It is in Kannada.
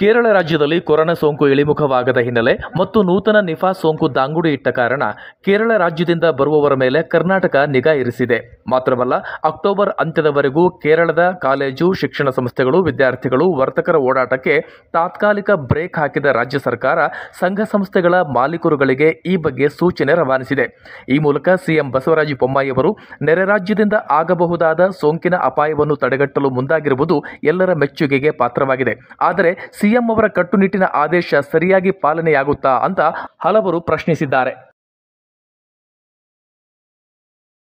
ಕೇರಳ ರಾಜ್ಯದಲ್ಲಿ ಕೊರೋನಾ ಸೋಂಕು ಇಳಿಮುಖವಾಗದ ಹಿನ್ನೆಲೆ ಮತ್ತು ನೂತನ ನಿಫಾ ಸೋಂಕು ದಾಂಗುಡಿ ಇಟ್ಟ ಕಾರಣ ಕೇರಳ ರಾಜ್ಯದಿಂದ ಬರುವವರ ಮೇಲೆ ಕರ್ನಾಟಕ ನಿಗಾ ಇರಿಸಿದೆ ಮಾತ್ರವಲ್ಲ ಅಕ್ಟೋಬರ್ ಅಂತ್ಯದವರೆಗೂ ಕೇರಳದ ಕಾಲೇಜು ಶಿಕ್ಷಣ ಸಂಸ್ಥೆಗಳು ವಿದ್ಯಾರ್ಥಿಗಳು ವರ್ತಕರ ಓಡಾಟಕ್ಕೆ ತಾತ್ಕಾಲಿಕ ಬ್ರೇಕ್ ಹಾಕಿದ ರಾಜ್ಯ ಸರ್ಕಾರ ಸಂಘ ಸಂಸ್ಥೆಗಳ ಮಾಲೀಕರುಗಳಿಗೆ ಈ ಬಗ್ಗೆ ಸೂಚನೆ ರವಾನಿಸಿದೆ ಈ ಮೂಲಕ ಸಿಎಂ ಬಸವರಾಜ ಬೊಮ್ಮಾಯಿ ಅವರು ನೆರೆ ರಾಜ್ಯದಿಂದ ಆಗಬಹುದಾದ ಸೋಂಕಿನ ಅಪಾಯವನ್ನು ತಡೆಗಟ್ಟಲು ಮುಂದಾಗಿರುವುದು ಎಲ್ಲರ ಮೆಚ್ಚುಗೆಗೆ ಪಾತ್ರವಾಗಿದೆ ಆದರೆ ಸಿ ಸಿಎಂ ಅವರ ಕಟ್ಟುನಿಟ್ಟಿನ ಆದೇಶ ಸರಿಯಾಗಿ ಪಾಲನೆಯಾಗುತ್ತಾ ಅಂತ ಹಲವರು ಪ್ರಶ್ನಿಸಿದ್ದಾರೆ